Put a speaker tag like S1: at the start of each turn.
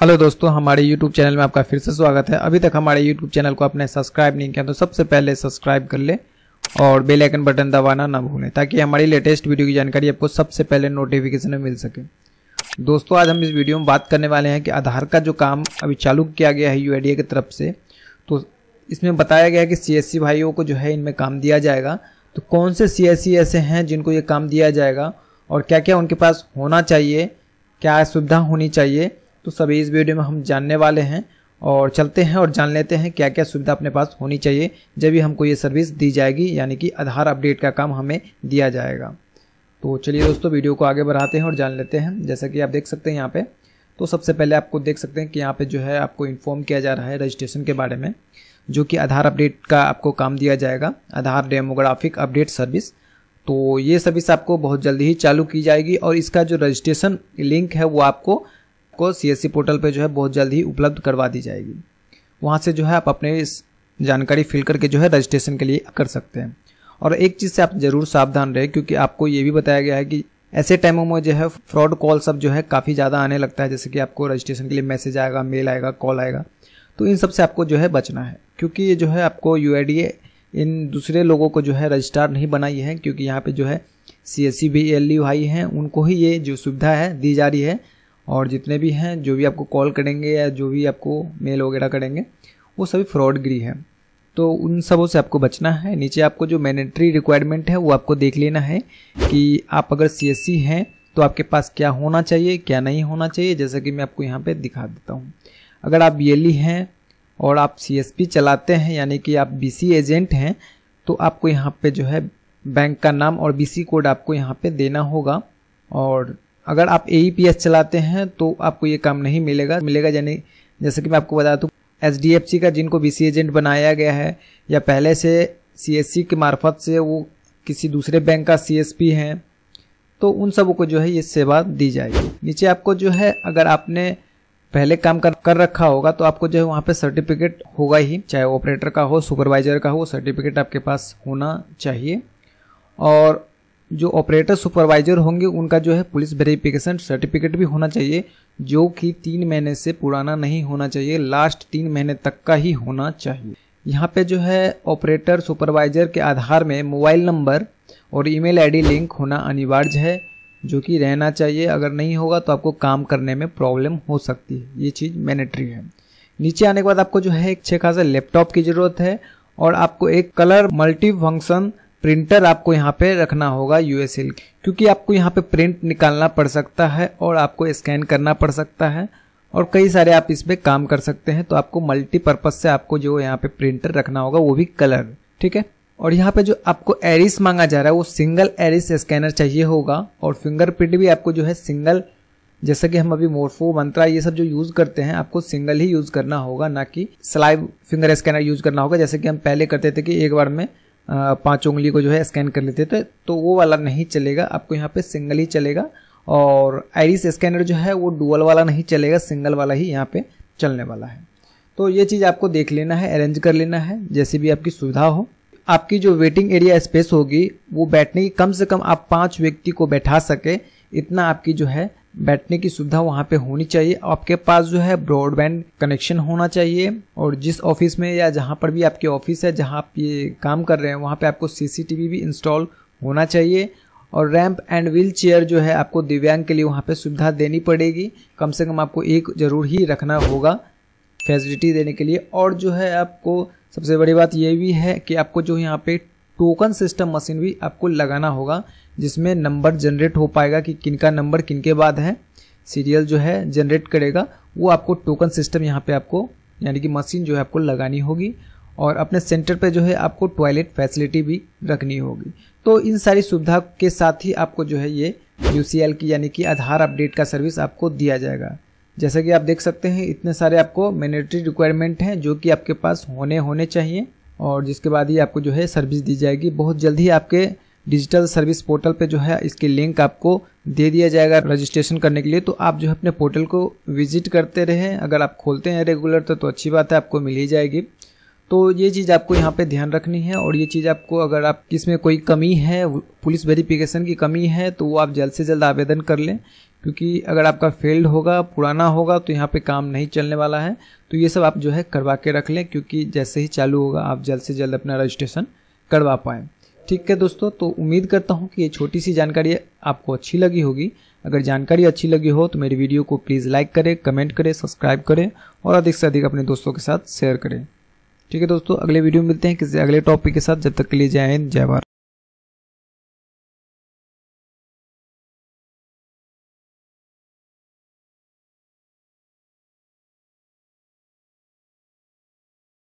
S1: hello दोस्तों हमारे YouTube channel में आपका फिर से स्वागत है अभी तक हमारे यूट्यूब चैनल को आपने सब्सक्राइब नहीं किया तो सबसे पहले सब्सक्राइब कर ले और बेल आइकन बटन दबाना ना भूलें ताकि हमारी लेटेस्ट वीडियो की जानकारी आपको सबसे पहले नोटिफिकेशन में मिल सके दोस्तों आज हम इस वीडियो में बात करने वाले हैं कि आधार का जो काम अभी चालू किया गया है यू की तरफ से तो इसमें बताया गया है कि सी भाइयों को जो है इनमें काम दिया जाएगा तो कौन से सी ऐसे हैं जिनको ये काम दिया जाएगा और क्या क्या उनके पास होना चाहिए क्या सुविधा होनी चाहिए तो सभी इस वीडियो में हम जानने वाले हैं और चलते हैं और जान लेते हैं क्या क्या सुविधा अपने पास होनी चाहिए जब भी हमको ये सर्विस दी जाएगी यानी कि आधार अपडेट का काम हमें दिया जाएगा तो चलिए दोस्तों वीडियो को आगे बढ़ाते हैं और जान लेते हैं जैसा कि आप देख सकते हैं यहाँ पे तो सबसे पहले आपको देख सकते हैं कि यहाँ पे जो है आपको इन्फॉर्म किया जा रहा है रजिस्ट्रेशन के बारे में जो कि आधार अपडेट का आपको काम दिया जाएगा आधार डेमोग्राफिक अपडेट सर्विस तो ये सर्विस आपको बहुत जल्दी ही चालू की जाएगी और इसका जो रजिस्ट्रेशन लिंक है वो आपको आपको सी पोर्टल पर जो है बहुत जल्द ही उपलब्ध करवा दी जाएगी वहाँ से जो है आप अपने इस जानकारी फिल करके जो है रजिस्ट्रेशन के लिए कर सकते हैं और एक चीज़ से आप ज़रूर सावधान रहे क्योंकि आपको ये भी बताया गया है कि ऐसे टाइमों में जो है फ्रॉड कॉल सब जो है काफ़ी ज़्यादा आने लगता है जैसे कि आपको रजिस्ट्रेशन के लिए मैसेज आएगा मेल आएगा कॉल आएगा तो इन सब से आपको जो है बचना है क्योंकि ये जो है आपको यू इन दूसरे लोगों को जो है रजिस्ट्रार नहीं बनाई है क्योंकि यहाँ पर जो है सी एस सी भी एल हैं उनको ही ये जो सुविधा है दी जा रही है और जितने भी हैं जो भी आपको कॉल करेंगे या जो भी आपको मेल वगैरह करेंगे वो सभी गिरी है तो उन सबों से आपको बचना है नीचे आपको जो मैनेट्री रिक्वायरमेंट है वो आपको देख लेना है कि आप अगर सी हैं तो आपके पास क्या होना चाहिए क्या नहीं होना चाहिए जैसा कि मैं आपको यहाँ पे दिखा देता हूँ अगर आप बी e हैं और आप सी चलाते हैं यानी कि आप बी एजेंट हैं तो आपको यहाँ पर जो है बैंक का नाम और बीसी कोड आपको यहाँ पे देना होगा और अगर आप ए e चलाते हैं तो आपको ये काम नहीं मिलेगा मिलेगा यानी जैसे कि मैं आपको बता दूँ एच का जिनको बी एजेंट बनाया गया है या पहले से सी के मार्फत से वो किसी दूसरे बैंक का सी हैं तो उन सबों को जो है ये सेवा दी जाएगी नीचे आपको जो है अगर आपने पहले काम कर कर रखा होगा तो आपको जो है वहाँ पे सर्टिफिकेट होगा ही चाहे ऑपरेटर का हो सुपरवाइजर का हो सर्टिफिकेट आपके पास होना चाहिए और जो ऑपरेटर सुपरवाइजर होंगे उनका जो है पुलिस वेरिफिकेशन सर्टिफिकेट भी होना चाहिए जो कि तीन महीने से पुराना नहीं होना चाहिए लास्ट तीन महीने तक का ही होना चाहिए यहाँ पे जो है ऑपरेटर सुपरवाइजर के आधार में मोबाइल नंबर और ईमेल आईडी लिंक होना अनिवार्य है जो कि रहना चाहिए अगर नहीं होगा तो आपको काम करने में प्रॉब्लम हो सकती है ये चीज़ मैनेटरी है नीचे आने के बाद आपको जो है एक अच्छे खासा लैपटॉप की ज़रूरत है और आपको एक कलर मल्टी फंक्शन प्रिंटर आपको यहाँ पे रखना होगा यूएसएल क्योंकि आपको यहाँ पे प्रिंट निकालना पड़ सकता है और आपको स्कैन करना पड़ सकता है और कई सारे आप इसमें काम कर सकते हैं तो आपको मल्टीपर्पज़ से आपको जो यहाँ पे प्रिंटर रखना होगा वो भी कलर ठीक है और यहाँ पे जो आपको एरिस मांगा जा रहा है वो सिंगल एरिस स्कैनर चाहिए होगा और फिंगरप्रिंट भी आपको जो है सिंगल जैसे कि हम अभी मोर्फो मंत्रा ये सब जो यूज़ करते हैं आपको सिंगल ही यूज़ करना होगा ना कि स्लाइव फिंगर स्कैनर यूज़ करना होगा जैसे कि हम पहले करते थे कि एक बार में पांच उंगली को जो है स्कैन कर लेते थे तो, तो वो वाला नहीं चलेगा आपको यहाँ पे सिंगल ही चलेगा और आइरिस स्कैनर जो है वो डुअल वाला नहीं चलेगा सिंगल वाला ही यहाँ पे चलने वाला है तो ये चीज़ आपको देख लेना है अरेंज कर लेना है जैसे भी आपकी सुविधा हो आपकी जो वेटिंग एरिया स्पेस होगी वो बैठने की कम से कम आप पाँच व्यक्ति को बैठा सके इतना आपकी जो है बैठने की सुविधा वहाँ पे होनी चाहिए आपके पास जो है ब्रॉडबैंड कनेक्शन होना चाहिए और जिस ऑफिस में या जहाँ पर भी आपके ऑफिस है जहाँ आप ये काम कर रहे हैं वहाँ पे आपको सीसीटीवी भी इंस्टॉल होना चाहिए और रैंप एंड व्हील चेयर जो है आपको दिव्यांग के लिए वहाँ पे सुविधा देनी पड़ेगी कम से कम आपको एक ज़रूर ही रखना होगा फैसिलिटी देने के लिए और जो है आपको सबसे बड़ी बात ये भी है कि आपको जो यहाँ पे टोकन सिस्टम मशीन भी आपको लगाना होगा जिसमें नंबर जनरेट हो पाएगा कि किनका नंबर किनके बाद है सीरियल जो है जनरेट करेगा वो आपको टोकन सिस्टम यहाँ पे आपको यानी कि मशीन जो है आपको लगानी होगी और अपने सेंटर पे जो है आपको टॉयलेट फैसिलिटी भी रखनी होगी तो इन सारी सुविधा के साथ ही आपको जो है ये यू की यानी कि आधार अपडेट का सर्विस आपको दिया जाएगा जैसा कि आप देख सकते हैं इतने सारे आपको मैनेटरी रिक्वायरमेंट हैं जो कि आपके पास होने होने चाहिए और जिसके बाद ही आपको जो है सर्विस दी जाएगी बहुत जल्द ही आपके डिजिटल सर्विस पोर्टल पे जो है इसके लिंक आपको दे दिया जाएगा रजिस्ट्रेशन करने के लिए तो आप जो है अपने पोर्टल को विजिट करते रहें अगर आप खोलते हैं रेगुलर तो, तो अच्छी बात है आपको मिल ही जाएगी तो ये चीज़ आपको यहाँ पे ध्यान रखनी है और ये चीज़ आपको अगर आप में कोई कमी है पुलिस वेरिफिकेशन की कमी है तो वो आप जल्द से जल्द आवेदन कर लें क्योंकि अगर आपका फेल्ड होगा पुराना होगा तो यहाँ पे काम नहीं चलने वाला है तो ये सब आप जो है करवा के रख लें क्योंकि जैसे ही चालू होगा आप जल्द से जल्द अपना रजिस्ट्रेशन करवा पाएँ ठीक है दोस्तों तो उम्मीद करता हूँ कि ये छोटी सी जानकारी आपको अच्छी लगी होगी अगर जानकारी अच्छी लगी हो तो मेरे वीडियो को प्लीज़ लाइक करें कमेंट करें सब्सक्राइब करें और अधिक से अधिक अपने दोस्तों के साथ शेयर करें ठीक है दोस्तों अगले वीडियो में मिलते हैं किसी अगले टॉपिक के साथ जब तक के लिए जय हिंद जय भारत